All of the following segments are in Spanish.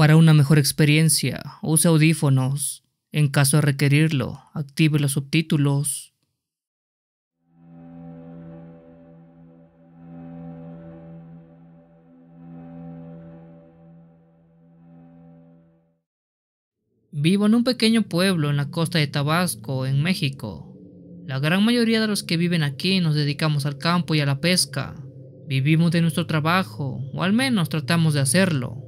Para una mejor experiencia, use audífonos. En caso de requerirlo, active los subtítulos. Vivo en un pequeño pueblo en la costa de Tabasco, en México. La gran mayoría de los que viven aquí nos dedicamos al campo y a la pesca. Vivimos de nuestro trabajo, o al menos tratamos de hacerlo.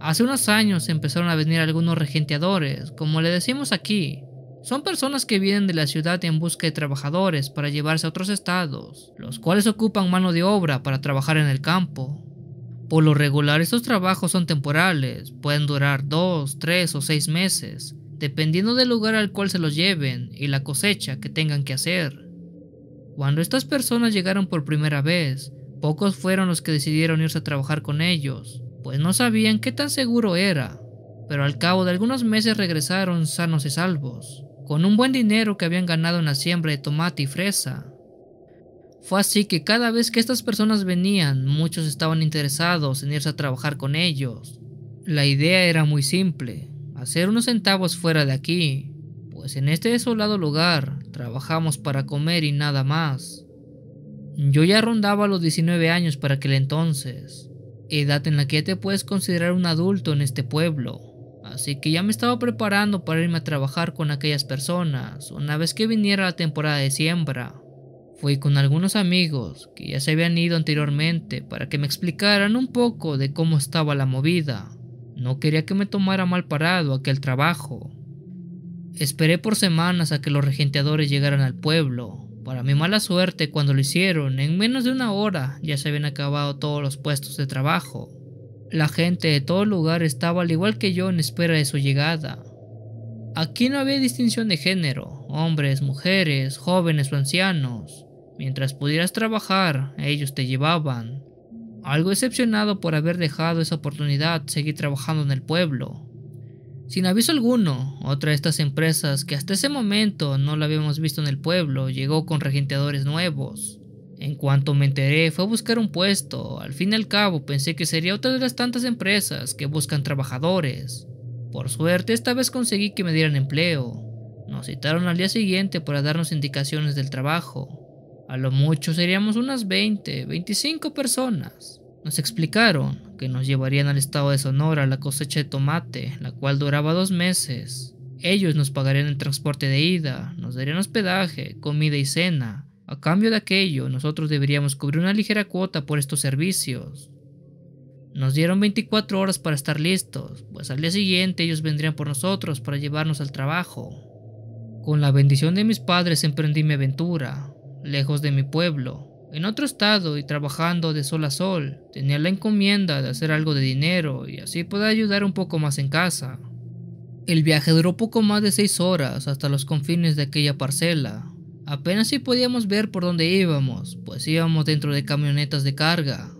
Hace unos años empezaron a venir algunos regenteadores, como le decimos aquí. Son personas que vienen de la ciudad en busca de trabajadores para llevarse a otros estados, los cuales ocupan mano de obra para trabajar en el campo. Por lo regular estos trabajos son temporales, pueden durar dos, tres o seis meses, dependiendo del lugar al cual se los lleven y la cosecha que tengan que hacer. Cuando estas personas llegaron por primera vez, pocos fueron los que decidieron irse a trabajar con ellos, pues no sabían qué tan seguro era, pero al cabo de algunos meses regresaron sanos y salvos, con un buen dinero que habían ganado en la siembra de tomate y fresa. Fue así que cada vez que estas personas venían, muchos estaban interesados en irse a trabajar con ellos. La idea era muy simple, hacer unos centavos fuera de aquí, pues en este desolado lugar trabajamos para comer y nada más. Yo ya rondaba los 19 años para aquel entonces, edad en la que ya te puedes considerar un adulto en este pueblo. Así que ya me estaba preparando para irme a trabajar con aquellas personas una vez que viniera la temporada de siembra. Fui con algunos amigos que ya se habían ido anteriormente para que me explicaran un poco de cómo estaba la movida. No quería que me tomara mal parado aquel trabajo. Esperé por semanas a que los regenteadores llegaran al pueblo, para mi mala suerte, cuando lo hicieron, en menos de una hora ya se habían acabado todos los puestos de trabajo. La gente de todo lugar estaba al igual que yo en espera de su llegada. Aquí no había distinción de género, hombres, mujeres, jóvenes o ancianos. Mientras pudieras trabajar, ellos te llevaban. Algo excepcionado por haber dejado esa oportunidad seguir trabajando en el pueblo, sin aviso alguno, otra de estas empresas que hasta ese momento no la habíamos visto en el pueblo llegó con regenteadores nuevos. En cuanto me enteré, fue a buscar un puesto. Al fin y al cabo, pensé que sería otra de las tantas empresas que buscan trabajadores. Por suerte, esta vez conseguí que me dieran empleo. Nos citaron al día siguiente para darnos indicaciones del trabajo. A lo mucho seríamos unas 20, 25 personas. Nos explicaron que nos llevarían al estado de Sonora la cosecha de tomate, la cual duraba dos meses. Ellos nos pagarían el transporte de ida, nos darían hospedaje, comida y cena. A cambio de aquello, nosotros deberíamos cubrir una ligera cuota por estos servicios. Nos dieron 24 horas para estar listos, pues al día siguiente ellos vendrían por nosotros para llevarnos al trabajo. Con la bendición de mis padres emprendí mi aventura, lejos de mi pueblo, en otro estado y trabajando de sol a sol. Tenía la encomienda de hacer algo de dinero y así poder ayudar un poco más en casa. El viaje duró poco más de seis horas hasta los confines de aquella parcela. Apenas si podíamos ver por dónde íbamos, pues íbamos dentro de camionetas de carga.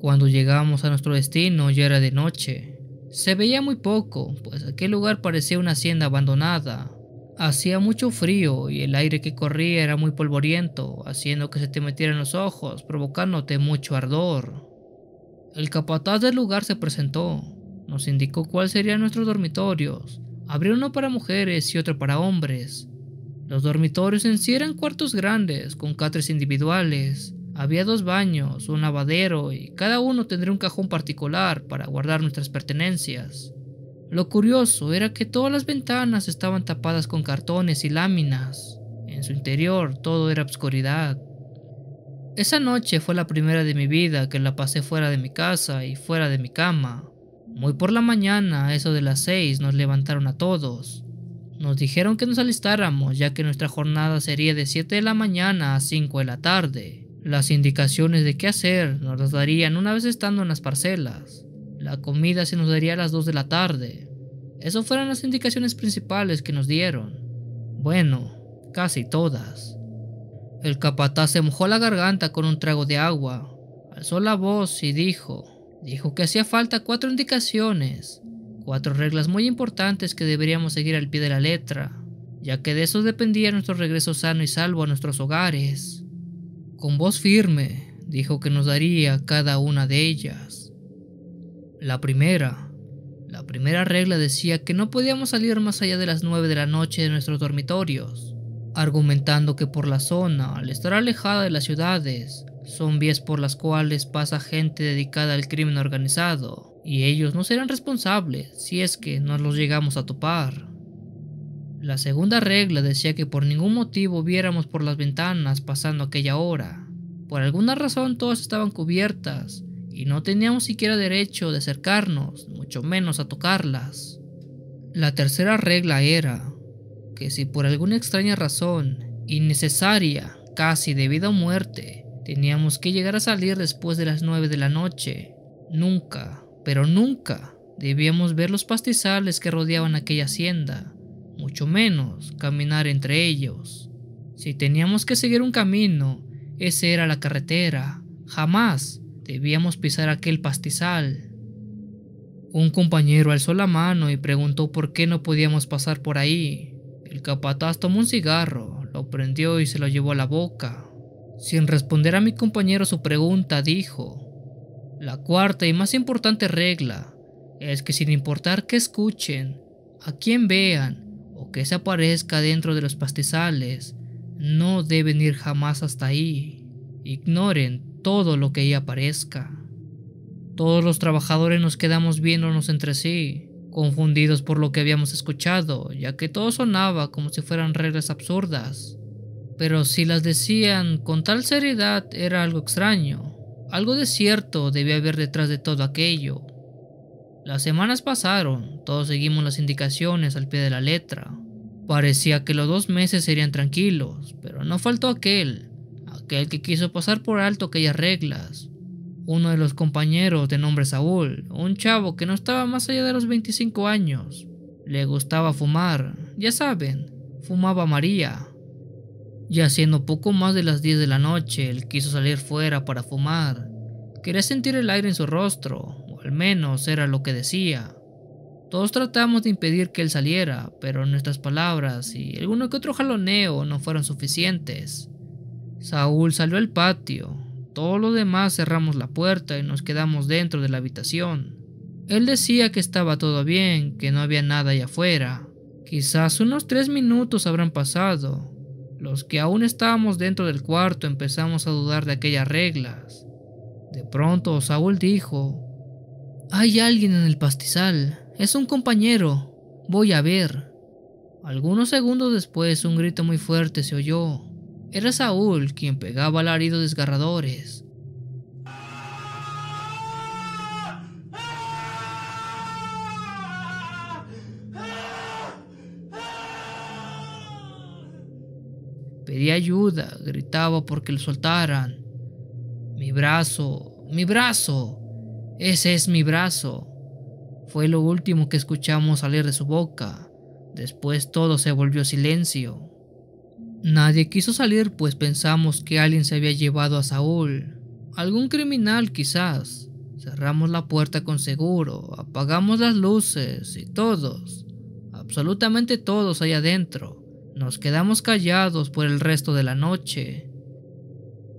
Cuando llegamos a nuestro destino ya era de noche. Se veía muy poco, pues aquel lugar parecía una hacienda abandonada, Hacía mucho frío y el aire que corría era muy polvoriento, haciendo que se te metieran los ojos, provocándote mucho ardor. El capataz del lugar se presentó, nos indicó cuáles serían nuestros dormitorios. abrió uno para mujeres y otro para hombres. Los dormitorios en sí eran cuartos grandes, con catres individuales. Había dos baños, un lavadero y cada uno tendría un cajón particular para guardar nuestras pertenencias. Lo curioso era que todas las ventanas estaban tapadas con cartones y láminas. En su interior todo era obscuridad. Esa noche fue la primera de mi vida que la pasé fuera de mi casa y fuera de mi cama. Muy por la mañana, a eso de las seis, nos levantaron a todos. Nos dijeron que nos alistáramos ya que nuestra jornada sería de 7 de la mañana a 5 de la tarde. Las indicaciones de qué hacer nos las darían una vez estando en las parcelas. La comida se nos daría a las 2 de la tarde. Esas fueron las indicaciones principales que nos dieron. Bueno, casi todas. El capataz se mojó la garganta con un trago de agua, alzó la voz y dijo, dijo que hacía falta cuatro indicaciones, cuatro reglas muy importantes que deberíamos seguir al pie de la letra, ya que de eso dependía nuestro regreso sano y salvo a nuestros hogares. Con voz firme, dijo que nos daría cada una de ellas. La primera. La primera regla decía que no podíamos salir más allá de las 9 de la noche de nuestros dormitorios, argumentando que por la zona, al estar alejada de las ciudades, son vías por las cuales pasa gente dedicada al crimen organizado, y ellos no serán responsables si es que nos los llegamos a topar. La segunda regla decía que por ningún motivo viéramos por las ventanas pasando aquella hora. Por alguna razón todas estaban cubiertas, y no teníamos siquiera derecho de acercarnos, mucho menos a tocarlas. La tercera regla era que si por alguna extraña razón, innecesaria, casi de a muerte, teníamos que llegar a salir después de las nueve de la noche, nunca, pero nunca, debíamos ver los pastizales que rodeaban aquella hacienda, mucho menos caminar entre ellos. Si teníamos que seguir un camino, esa era la carretera, jamás Debíamos pisar aquel pastizal. Un compañero alzó la mano y preguntó por qué no podíamos pasar por ahí. El capataz tomó un cigarro, lo prendió y se lo llevó a la boca. Sin responder a mi compañero su pregunta, dijo, La cuarta y más importante regla es que sin importar qué escuchen, a quién vean o que se aparezca dentro de los pastizales, no deben ir jamás hasta ahí. Ignoren todo lo que ahí aparezca. Todos los trabajadores nos quedamos viéndonos entre sí, confundidos por lo que habíamos escuchado, ya que todo sonaba como si fueran reglas absurdas. Pero si las decían con tal seriedad era algo extraño. Algo de cierto debía haber detrás de todo aquello. Las semanas pasaron, todos seguimos las indicaciones al pie de la letra. Parecía que los dos meses serían tranquilos, pero no faltó aquel, que el que quiso pasar por alto aquellas reglas. Uno de los compañeros de nombre Saúl, un chavo que no estaba más allá de los 25 años. Le gustaba fumar, ya saben, fumaba María. Y haciendo poco más de las 10 de la noche, él quiso salir fuera para fumar. Quería sentir el aire en su rostro, o al menos era lo que decía. Todos tratamos de impedir que él saliera, pero nuestras palabras y alguno que otro jaloneo no fueron suficientes. Saúl salió al patio. Todos los demás cerramos la puerta y nos quedamos dentro de la habitación. Él decía que estaba todo bien, que no había nada allá afuera. Quizás unos tres minutos habrán pasado. Los que aún estábamos dentro del cuarto empezamos a dudar de aquellas reglas. De pronto Saúl dijo, Hay alguien en el pastizal. Es un compañero. Voy a ver. Algunos segundos después un grito muy fuerte se oyó. Era Saúl quien pegaba alaridos desgarradores. Pedía ayuda, gritaba porque lo soltaran. Mi brazo, mi brazo, ese es mi brazo. Fue lo último que escuchamos salir de su boca. Después todo se volvió silencio. Nadie quiso salir pues pensamos que alguien se había llevado a Saúl. Algún criminal quizás. Cerramos la puerta con seguro, apagamos las luces y todos, absolutamente todos ahí adentro, nos quedamos callados por el resto de la noche.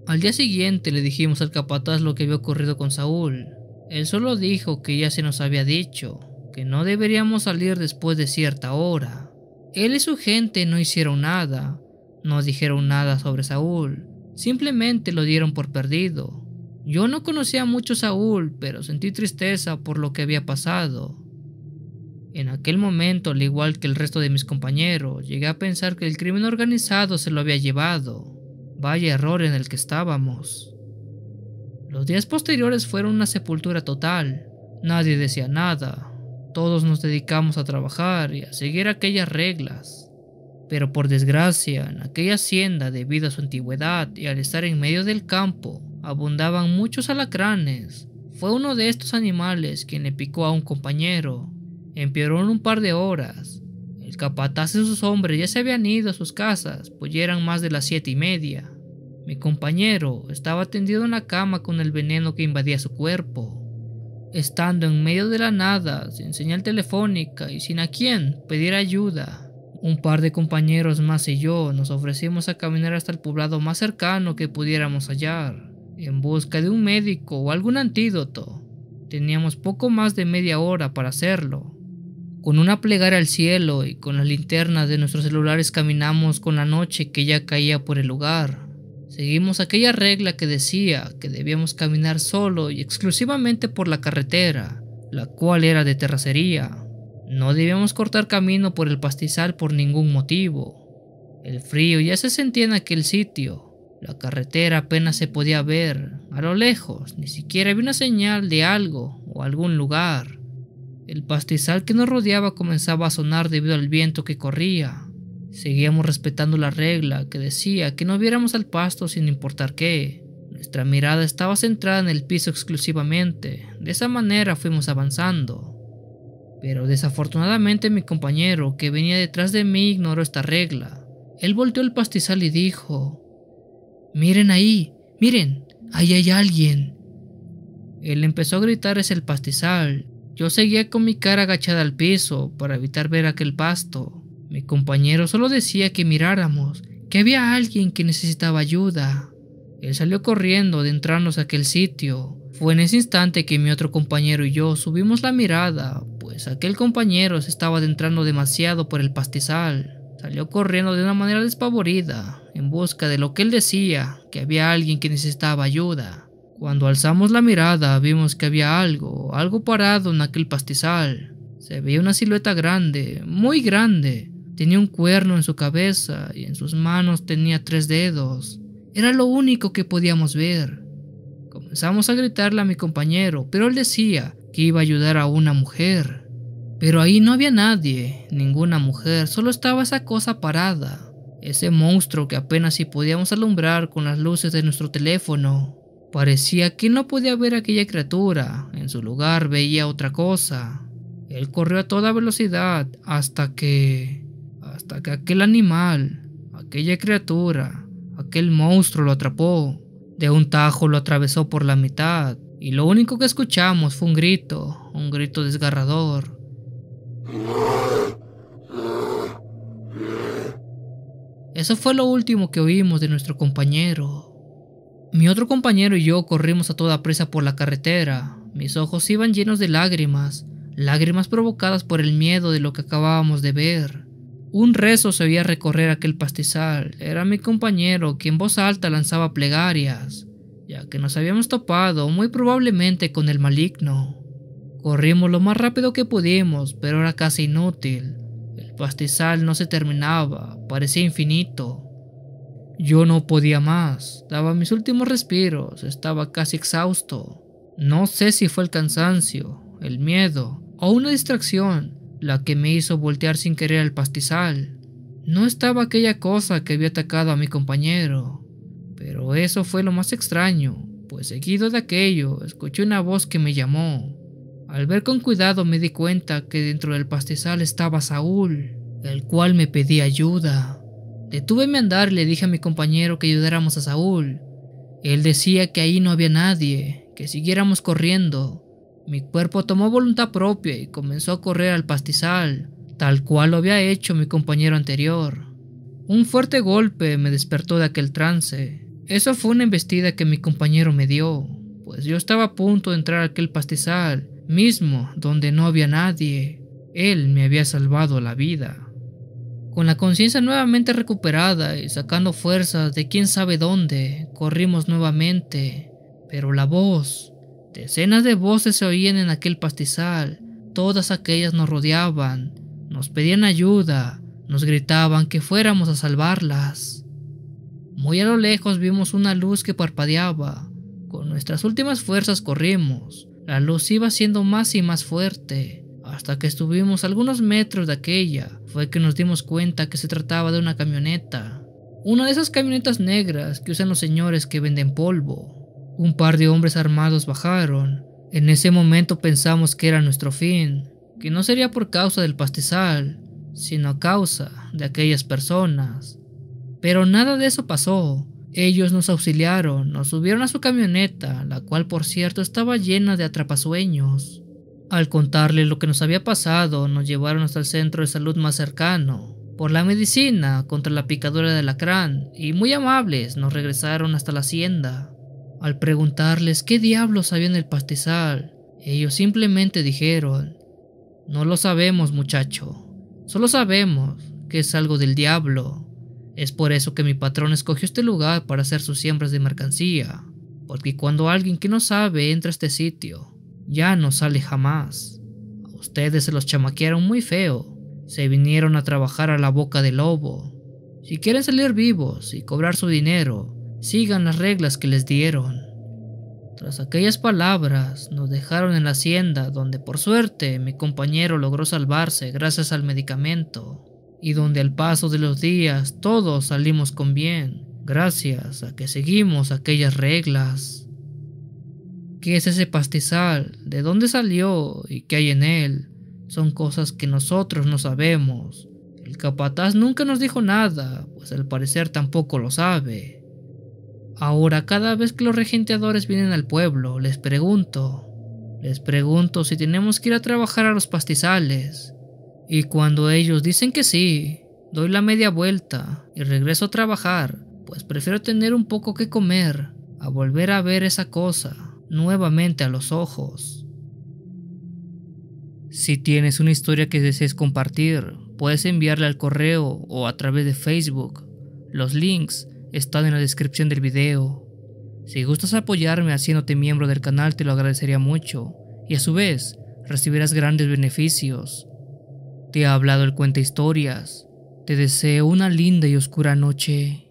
Al día siguiente le dijimos al capataz lo que había ocurrido con Saúl. Él solo dijo que ya se nos había dicho, que no deberíamos salir después de cierta hora. Él y su gente no hicieron nada, no dijeron nada sobre Saúl, simplemente lo dieron por perdido. Yo no conocía mucho a Saúl, pero sentí tristeza por lo que había pasado. En aquel momento, al igual que el resto de mis compañeros, llegué a pensar que el crimen organizado se lo había llevado. Vaya error en el que estábamos. Los días posteriores fueron una sepultura total. Nadie decía nada. Todos nos dedicamos a trabajar y a seguir aquellas reglas. Pero por desgracia, en aquella hacienda, debido a su antigüedad y al estar en medio del campo, abundaban muchos alacranes. Fue uno de estos animales quien le picó a un compañero. Empeoró en un par de horas. El capataz y sus hombres ya se habían ido a sus casas, pues ya eran más de las siete y media. Mi compañero estaba tendido en la cama con el veneno que invadía su cuerpo. Estando en medio de la nada, sin señal telefónica y sin a quién pedir ayuda, un par de compañeros más y yo nos ofrecimos a caminar hasta el poblado más cercano que pudiéramos hallar, en busca de un médico o algún antídoto. Teníamos poco más de media hora para hacerlo. Con una plegaria al cielo y con las linternas de nuestros celulares caminamos con la noche que ya caía por el lugar. Seguimos aquella regla que decía que debíamos caminar solo y exclusivamente por la carretera, la cual era de terracería. No debíamos cortar camino por el pastizal por ningún motivo. El frío ya se sentía en aquel sitio. La carretera apenas se podía ver. A lo lejos, ni siquiera había una señal de algo o algún lugar. El pastizal que nos rodeaba comenzaba a sonar debido al viento que corría. Seguíamos respetando la regla que decía que no viéramos al pasto sin importar qué. Nuestra mirada estaba centrada en el piso exclusivamente. De esa manera fuimos avanzando. Pero desafortunadamente mi compañero que venía detrás de mí ignoró esta regla. Él volteó el pastizal y dijo, Miren ahí, miren, ahí hay alguien. Él empezó a gritar es el pastizal. Yo seguía con mi cara agachada al piso para evitar ver aquel pasto. Mi compañero solo decía que miráramos, que había alguien que necesitaba ayuda. Él salió corriendo entrarnos a aquel sitio. Fue en ese instante que mi otro compañero y yo subimos la mirada, pues aquel compañero se estaba adentrando demasiado por el pastizal. Salió corriendo de una manera despavorida, en busca de lo que él decía, que había alguien que necesitaba ayuda. Cuando alzamos la mirada vimos que había algo, algo parado en aquel pastizal. Se veía una silueta grande, muy grande. Tenía un cuerno en su cabeza y en sus manos tenía tres dedos. Era lo único que podíamos ver. Empezamos a gritarle a mi compañero, pero él decía que iba a ayudar a una mujer. Pero ahí no había nadie, ninguna mujer, solo estaba esa cosa parada, ese monstruo que apenas si podíamos alumbrar con las luces de nuestro teléfono. Parecía que no podía ver a aquella criatura, en su lugar veía otra cosa. Él corrió a toda velocidad hasta que... hasta que aquel animal, aquella criatura, aquel monstruo lo atrapó de un tajo lo atravesó por la mitad y lo único que escuchamos fue un grito, un grito desgarrador. Eso fue lo último que oímos de nuestro compañero. Mi otro compañero y yo corrimos a toda prisa por la carretera. Mis ojos iban llenos de lágrimas, lágrimas provocadas por el miedo de lo que acabábamos de ver. Un rezo se veía recorrer aquel pastizal. Era mi compañero, quien voz alta lanzaba plegarias, ya que nos habíamos topado muy probablemente con el maligno. Corrimos lo más rápido que pudimos, pero era casi inútil. El pastizal no se terminaba, parecía infinito. Yo no podía más, daba mis últimos respiros, estaba casi exhausto. No sé si fue el cansancio, el miedo o una distracción, la que me hizo voltear sin querer al pastizal. No estaba aquella cosa que había atacado a mi compañero, pero eso fue lo más extraño, pues seguido de aquello escuché una voz que me llamó. Al ver con cuidado me di cuenta que dentro del pastizal estaba Saúl, el cual me pedía ayuda. Detuve a andar y le dije a mi compañero que ayudáramos a Saúl. Él decía que ahí no había nadie, que siguiéramos corriendo, mi cuerpo tomó voluntad propia y comenzó a correr al pastizal, tal cual lo había hecho mi compañero anterior. Un fuerte golpe me despertó de aquel trance. Eso fue una embestida que mi compañero me dio, pues yo estaba a punto de entrar a aquel pastizal, mismo donde no había nadie. Él me había salvado la vida. Con la conciencia nuevamente recuperada y sacando fuerzas de quién sabe dónde, corrimos nuevamente, pero la voz Decenas de voces se oían en aquel pastizal. Todas aquellas nos rodeaban, nos pedían ayuda, nos gritaban que fuéramos a salvarlas. Muy a lo lejos vimos una luz que parpadeaba. Con nuestras últimas fuerzas corrimos. La luz iba siendo más y más fuerte. Hasta que estuvimos algunos metros de aquella, fue que nos dimos cuenta que se trataba de una camioneta. Una de esas camionetas negras que usan los señores que venden polvo. Un par de hombres armados bajaron. En ese momento pensamos que era nuestro fin, que no sería por causa del pastizal, sino a causa de aquellas personas. Pero nada de eso pasó. Ellos nos auxiliaron, nos subieron a su camioneta, la cual por cierto estaba llena de atrapasueños. Al contarle lo que nos había pasado, nos llevaron hasta el centro de salud más cercano, por la medicina contra la picadura de alacrán, y muy amables nos regresaron hasta la hacienda. Al preguntarles qué diablos había en el pastizal, ellos simplemente dijeron, no lo sabemos muchacho, solo sabemos que es algo del diablo. Es por eso que mi patrón escogió este lugar para hacer sus siembras de mercancía, porque cuando alguien que no sabe entra a este sitio, ya no sale jamás. A ustedes se los chamaquearon muy feo, se vinieron a trabajar a la boca del lobo. Si quieren salir vivos y cobrar su dinero, Sigan las reglas que les dieron. Tras aquellas palabras, nos dejaron en la hacienda, donde por suerte mi compañero logró salvarse gracias al medicamento, y donde al paso de los días todos salimos con bien, gracias a que seguimos aquellas reglas. ¿Qué es ese pastizal? ¿De dónde salió? ¿Y qué hay en él? Son cosas que nosotros no sabemos. El capataz nunca nos dijo nada, pues al parecer tampoco lo sabe. Ahora cada vez que los regenteadores vienen al pueblo, les pregunto, les pregunto si tenemos que ir a trabajar a los pastizales. Y cuando ellos dicen que sí, doy la media vuelta y regreso a trabajar, pues prefiero tener un poco que comer a volver a ver esa cosa nuevamente a los ojos. Si tienes una historia que desees compartir, puedes enviarla al correo o a través de Facebook. Los links están en la descripción del video. Si gustas apoyarme haciéndote miembro del canal te lo agradecería mucho y a su vez recibirás grandes beneficios. Te ha hablado el cuenta historias. Te deseo una linda y oscura noche.